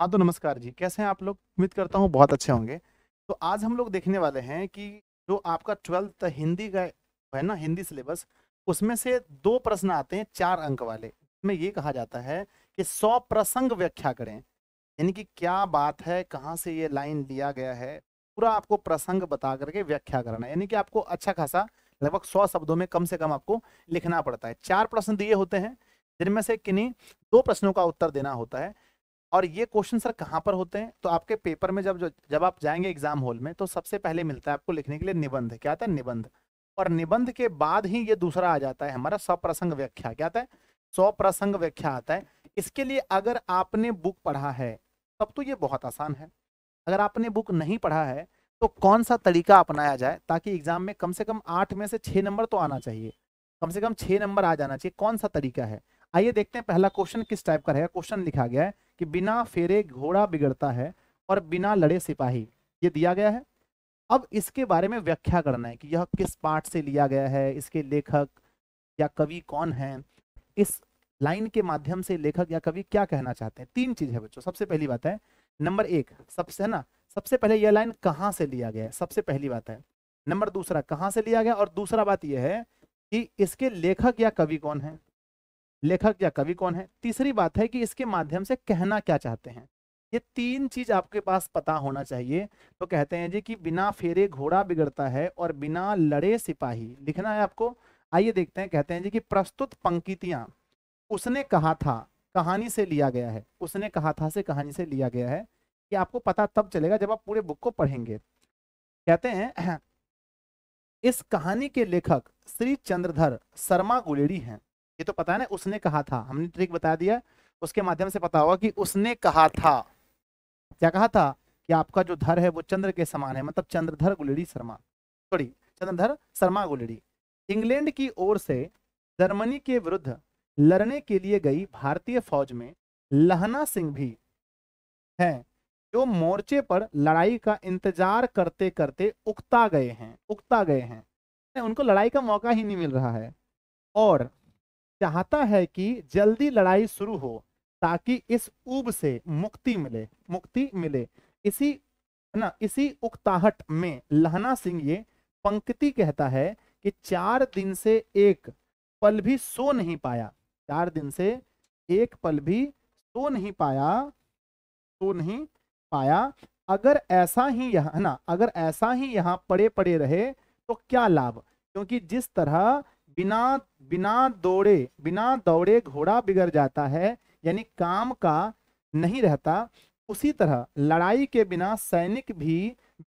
हाँ तो नमस्कार जी कैसे हैं आप लोग उम्मीद करता हूँ बहुत अच्छे होंगे तो आज हम लोग देखने वाले हैं कि जो आपका ट्वेल्थ हिंदी का है ना हिंदी सिलेबस उसमें से दो प्रश्न आते हैं चार अंक वाले इसमें ये कहा जाता है कि सौ प्रसंग व्याख्या करें यानी कि क्या बात है कहाँ से ये लाइन लिया गया है पूरा आपको प्रसंग बता करके व्याख्या करना है यानी कि आपको अच्छा खासा लगभग सौ शब्दों में कम से कम आपको लिखना पड़ता है चार प्रश्न दिए होते हैं जिनमें से किन्हीं दो प्रश्नों का उत्तर देना होता है और ये क्वेश्चन सर कहाँ पर होते हैं तो आपके पेपर में जब जब आप जाएंगे एग्जाम हॉल में तो सबसे पहले मिलता है आपको लिखने के लिए निबंध क्या आता है निबंध और निबंध के बाद ही ये दूसरा आ जाता है हमारा सप्रसंग व्याख्या क्या आता है सप्रसंग व्याख्या आता है इसके लिए अगर आपने बुक पढ़ा है तब तो ये बहुत आसान है अगर आपने बुक नहीं पढ़ा है तो कौन सा तरीका अपनाया जाए ताकि एग्जाम में कम से कम आठ में से छः नंबर तो आना चाहिए कम से कम छः नंबर आ जाना चाहिए कौन सा तरीका है आइए देखते हैं पहला क्वेश्चन किस टाइप का रहेगा क्वेश्चन लिखा गया है कि बिना फेरे घोड़ा बिगड़ता है और बिना लड़े सिपाही ये दिया गया है अब इसके बारे में व्याख्या करना है कि यह किस पाठ से लिया गया है इसके लेखक या कवि कौन है इस लाइन के माध्यम से लेखक या कवि क्या कहना चाहते हैं तीन चीज है बच्चों सबसे पहली बात है नंबर एक सबसे है ना सबसे पहले यह लाइन कहाँ से लिया गया है सबसे पहली बात है नंबर दूसरा कहाँ से लिया गया और दूसरा बात यह है कि इसके लेखक या कवि कौन है लेखक या कवि कौन है तीसरी बात है कि इसके माध्यम से कहना क्या चाहते हैं ये तीन चीज आपके पास पता होना चाहिए तो कहते हैं जी कि बिना फेरे घोड़ा बिगड़ता है और बिना लड़े सिपाही लिखना है आपको आइए देखते हैं कहते हैं जी कि प्रस्तुत पंक्तियां उसने कहा था कहानी से लिया गया है उसने कहा था से कहानी से लिया गया है कि आपको पता तब चलेगा जब आप पूरे बुक को पढ़ेंगे कहते हैं इस कहानी के लेखक श्री चंद्रधर शर्मा गुलेड़ी हैं ये तो पता है ना उसने कहा था हमने ट्रिक बता दिया उसके माध्यम से पता होगा कि उसने कहा था क्या कहा था कि आपका जो धर है वो चंद्र के समान है मतलब चंद्रधर गुलड़ी शर्मा सॉरी चंद्रधर शर्मा गुलड़ी इंग्लैंड की ओर से जर्मनी के विरुद्ध लड़ने के लिए गई भारतीय फौज में लहना सिंह भी हैं जो मोर्चे पर लड़ाई का इंतजार करते करते उकता गए हैं उकता गए हैं उनको लड़ाई का मौका ही नहीं मिल रहा है और चाहता है कि जल्दी लड़ाई शुरू हो ताकि इस ऊब से मुक्ति मिले मुक्ति मिले इसी ना इसी उकताहट में लहना सिंह ये पंक्ति कहता है कि चार दिन से एक पल भी सो नहीं पाया चार दिन से एक पल भी सो नहीं पाया सो नहीं पाया अगर ऐसा ही यहाँ ना अगर ऐसा ही यहाँ पड़े पड़े रहे तो क्या लाभ क्योंकि जिस तरह बिना बिना दौड़े बिना दौड़े घोड़ा बिगड़ जाता है यानी काम का नहीं रहता उसी तरह लड़ाई के बिना सैनिक भी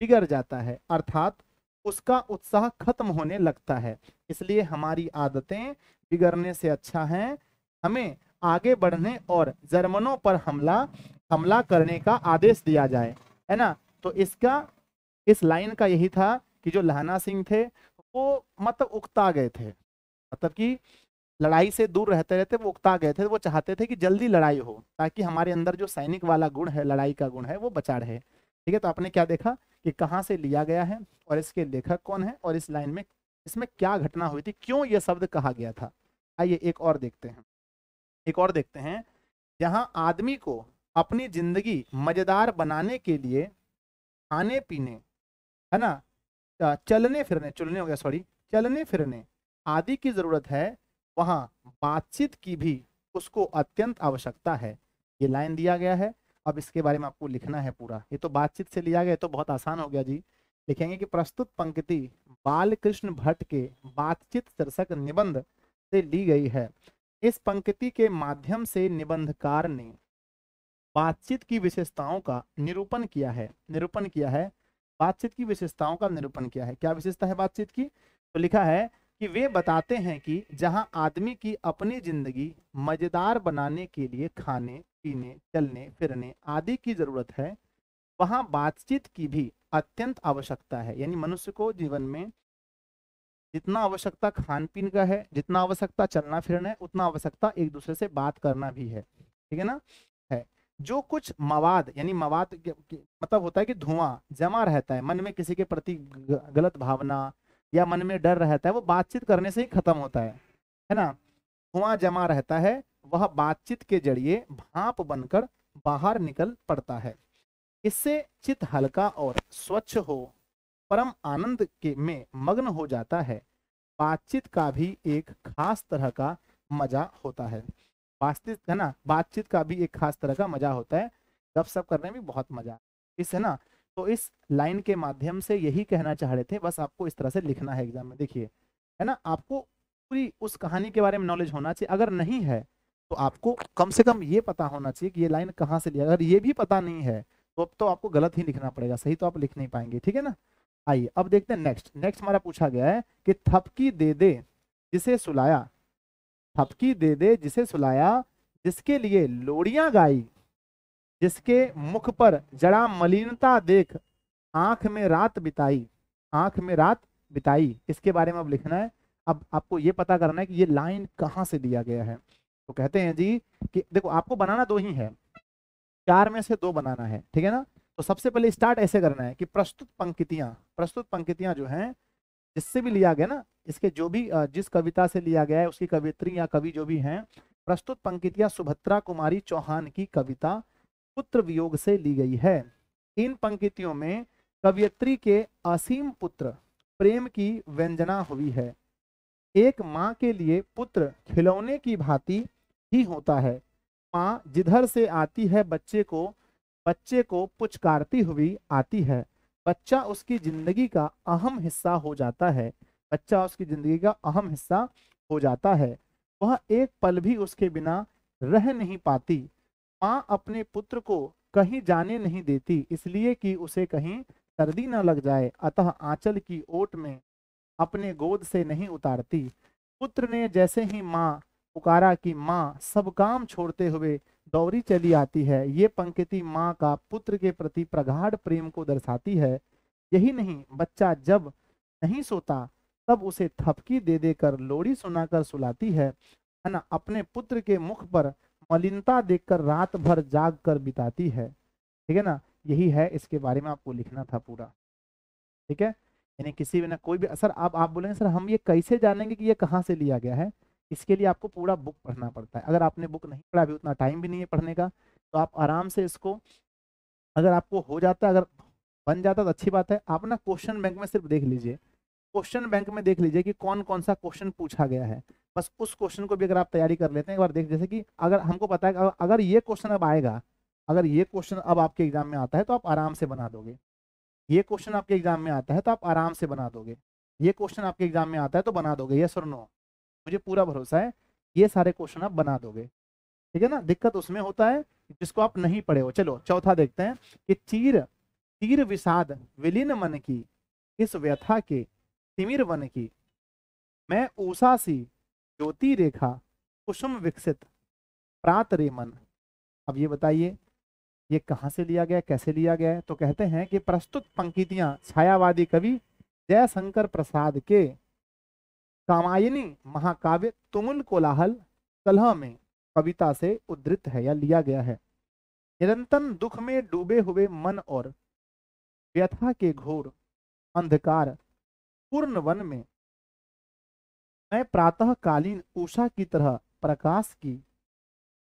बिगड़ जाता है अर्थात उसका उत्साह खत्म होने लगता है इसलिए हमारी आदतें बिगड़ने से अच्छा है हमें आगे बढ़ने और जर्मनों पर हमला हमला करने का आदेश दिया जाए है ना तो इसका इस लाइन का यही था कि जो लहना सिंह थे वो मतलब उकता गए थे मतलब कि लड़ाई से दूर रहते रहते वो उकता गए थे वो चाहते थे कि जल्दी लड़ाई हो ताकि हमारे अंदर जो सैनिक वाला गुण है लड़ाई का गुण है वो बचा रहे ठीक है तो आपने क्या देखा कि कहाँ से लिया गया है और इसके लेखक कौन है और इस लाइन में इसमें क्या घटना हुई थी क्यों ये शब्द कहा गया था आइए एक और देखते हैं एक और देखते हैं जहाँ आदमी को अपनी जिंदगी मजेदार बनाने के लिए खाने पीने है ना चलने फिरने चुलने हो गया सॉरी चलने फिरने आदि की जरूरत है वहां बातचीत की भी उसको अत्यंत आवश्यकता है ये लाइन दिया गया है अब इसके बारे में आपको लिखना है पूरा ये तो बातचीत से लिया गया तो बहुत आसान हो गया जी लिखेंगे कि प्रस्तुत पंक्ति बालकृष्ण भट्ट के बातचीत शीर्षक निबंध से ली गई है इस पंक्ति के माध्यम से निबंधकार ने बातचीत की विशेषताओं का निरूपण किया है निरूपण किया है बातचीत की विशेषताओं का निरूपण किया है क्या विशेषता है बातचीत की तो लिखा है कि वे बताते हैं कि जहां आदमी की अपनी जिंदगी मजेदार बनाने के लिए खाने पीने चलने फिरने आदि की जरूरत है वहां बातचीत की भी अत्यंत आवश्यकता है यानी मनुष्य को जीवन में जितना आवश्यकता खान पीन का है जितना आवश्यकता चलना फिरना है उतना आवश्यकता एक दूसरे से बात करना भी है ठीक है ना है जो कुछ मवाद यानी मवाद मतलब होता है कि धुआं जमा रहता है मन में किसी के प्रति गलत भावना या मन में डर रहता है वो बातचीत करने से ही खत्म होता है है ना धुआं जमा रहता है वह बातचीत के जरिए भाप बनकर बाहर निकल पड़ता है इससे चित हल्का और स्वच्छ हो परम आनंद के में मग्न हो जाता है बातचीत का भी एक खास तरह का मजा होता है वास्तविक है ना बातचीत का भी एक खास तरह का मजा होता है गप सप करने में बहुत मजा इस है ना तो इस लाइन के माध्यम से यही कहना चाह रहे थे बस आपको इस तरह से लिखना है एग्जाम में देखिए है ना आपको पूरी उस कहानी के बारे में नॉलेज होना चाहिए अगर नहीं है तो आपको कम से कम ये पता होना चाहिए कि ये लाइन कहाँ से लिया अगर ये भी पता नहीं है तो अब तो आपको गलत ही लिखना पड़ेगा सही तो आप लिख नहीं पाएंगे ठीक है ना आइए अब देखते हैं नेक्स्ट नेक्स्ट हमारा पूछा गया है कि थपकी दे दे जिसे सुलाया थपकी दे दे जिसे सुलाया जिसके लिए लोड़ियां गाई जिसके मुख पर जरा मलिनता देख आंख में रात बिताई आंख में रात बिताई इसके बारे में अब लिखना है अब आपको ये पता करना है कि ये लाइन कहाँ से दिया गया है तो कहते हैं जी कि देखो आपको बनाना दो ही है चार में से दो बनाना है ठीक है ना तो सबसे पहले स्टार्ट ऐसे करना है कि प्रस्तुत पंक्तियाँ प्रस्तुत पंक्तियां जो हैं जिससे भी लिया गया ना इसके जो भी जिस कविता से लिया गया है उसकी कवित्री या कवि जो भी हैं प्रस्तुत पंक्तियां सुभद्रा कुमारी चौहान की कविता पुत्र वियोग से ली गई है इन पंक्तियों में कवियत्री के असीम पुत्र प्रेम की व्यंजना हुई है एक माँ के लिए पुत्र खिलौने की भांति ही होता है माँ जिधर से आती है बच्चे को बच्चे को पुचकारती हुई आती है बच्चा उसकी जिंदगी का अहम हिस्सा हो जाता है बच्चा उसकी जिंदगी का अहम हिस्सा हो जाता है वह एक पल भी उसके बिना रह नहीं पाती माँ अपने पुत्र को कहीं जाने नहीं देती इसलिए कि उसे कहीं सर्दी न लग जाए अतः आंचल की ओट में अपने गोद से नहीं उतारती पुत्र ने जैसे ही माँ पुकारा कि माँ सब काम छोड़ते हुए दौरी चली आती है ये पंक्ति माँ का पुत्र के प्रति प्रगाढ़ प्रेम को दर्शाती है यही नहीं बच्चा जब नहीं सोता तब उसे थपकी दे देकर लोड़ी सुनाकर सुलाती है अपने पुत्र के मुख पर मलिनता देखकर रात भर जाग कर बिताती है ठीक है ना यही है इसके बारे में आपको लिखना था पूरा ठीक है यानी किसी भी ना कोई भी सर आप आप बोलेंगे सर हम ये कैसे जानेंगे कि ये कहाँ से लिया गया है इसके लिए आपको पूरा बुक पढ़ना पड़ता है अगर आपने बुक नहीं पढ़ा अभी उतना टाइम भी नहीं है पढ़ने का तो आप आराम से इसको अगर आपको हो जाता है अगर बन जाता तो अच्छी बात है आप ना क्वेश्चन बैंक में सिर्फ देख लीजिए क्वेश्चन बैंक में देख लीजिए कि कौन कौन सा क्वेश्चन पूछा गया है बस उस क्वेश्चन को भी अगर आप तैयारी कर लेते हैं एक बार देख जैसे कि अगर हमको पता है अगर ये क्वेश्चन अब आएगा अगर ये क्वेश्चन अब आपके एग्जाम में आता है तो आप आराम से बना दोगे ये क्वेश्चन आपके एग्जाम में आता है तो आप आराम से बना दोगे ये क्वेश्चन आपके एग्जाम में आता है तो बना दोगे ये सर नो मुझे पूरा भरोसा है ये सारे क्वेश्चन आप बना दोगे ठीक है ना दिक्कत उसमें होता है जिसको आप नहीं पढ़े हो चलो चौथा देखते हैं कि चीर तीर विषाद विलीन मन की इस व्यथा के तिमिर वन की मैं ऊषा सी ज्योति रेखा कुसुम विकसित प्रात रेमन अब ये बताइए ये कहाँ से लिया गया कैसे लिया गया तो कहते हैं कि प्रस्तुत पंक्तियाँ छायावादी कवि जयशंकर प्रसाद के कामायनी महाकाव्य तुमुल कोलाहल कलह में कविता से उद्धृत है या लिया गया है निरंतर दुख में डूबे हुए मन और व्यथा के घोर अंधकार पूर्ण वन में मैं प्रातःकालीन उषा की तरह प्रकाश की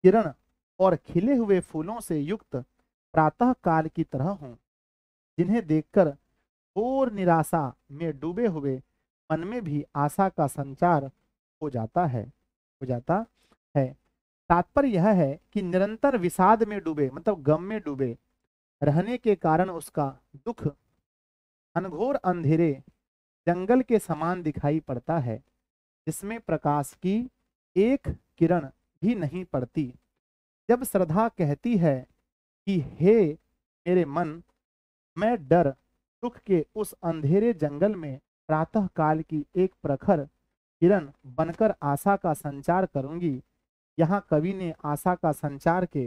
किरण और खिले हुए फूलों से युक्त प्रातः काल की तरह हूँ जिन्हें देखकर और निराशा में डूबे हुए मन में भी आशा का संचार हो जाता है हो जाता है तात्पर्य यह है कि निरंतर विषाद में डूबे मतलब गम में डूबे रहने के कारण उसका दुख अनघोर अंधेरे जंगल के समान दिखाई पड़ता है जिसमें प्रकाश की एक किरण भी नहीं पड़ती जब श्रद्धा कहती है कि हे मेरे मन मैं डर दुख के उस अंधेरे जंगल में प्रातः काल की एक प्रखर किरण बनकर आशा का संचार करूंगी यहाँ कवि ने आशा का संचार के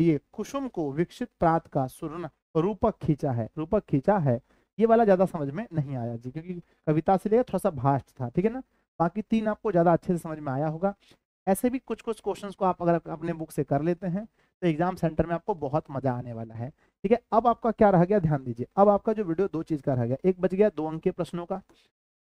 लिए कुसुम को विकसित प्रात का सुर्ण रूपक खींचा है रूपक खींचा है ये वाला ज्यादा समझ में नहीं आया जी क्योंकि कविता से लेकर थोड़ा सा भाष्ट था ठीक है ना बाकी तीन आपको ज्यादा अच्छे से समझ में आया होगा ऐसे भी कुछ कुछ क्वेश्चंस को आप अगर अपने बुक से कर लेते हैं तो एग्जाम सेंटर में आपको बहुत मजा आने वाला है ठीक है अब आपका क्या रह गया ध्यान दीजिए अब आपका जो वीडियो दो चीज का रह गया एक बच गया दो अंक के प्रश्नों का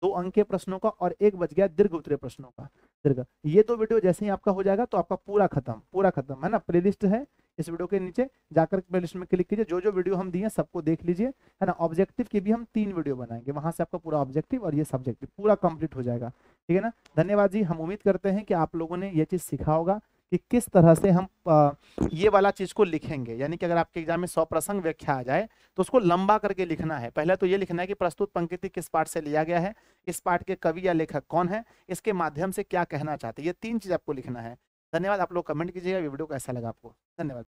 दो अंक के प्रश्नों का और एक बच गया दीर्घ उत्तरीय प्रश्नों का दीर्घ ये दो वीडियो जैसे ही आपका हो जाएगा तो आपका पूरा खत्म पूरा खत्म है ना प्ले है इस वीडियो के नीचे जाकर लिस्ट में क्लिक कीजिए जो जो वीडियो हम दिए सबको देख लीजिए है ना ऑब्जेक्टिव की भी हम तीन वीडियो बनाएंगे वहां से आपका पूरा ऑब्जेक्टिव और ये सब्जेक्टिव पूरा कंप्लीट हो जाएगा ठीक है ना धन्यवाद जी हम उम्मीद करते हैं कि आप लोगों ने ये चीज सीखा होगा कि किस तरह से हम ये वाला चीज को लिखेंगे यानी कि अगर आपके एग्जाम में सौ प्रसंग व्याख्या आ जाए तो उसको लंबा करके लिखना है पहले तो ये लिखना है कि प्रस्तुत पंक्ति किस पाठ से लिया गया है इस पाठ के कवि या लेखक कौन है इसके माध्यम से क्या कहना चाहते हैं ये तीन चीज आपको लिखना है धन्यवाद आप लोग कमेंट कीजिएगा वीडियो कैसा लगा आपको धन्यवाद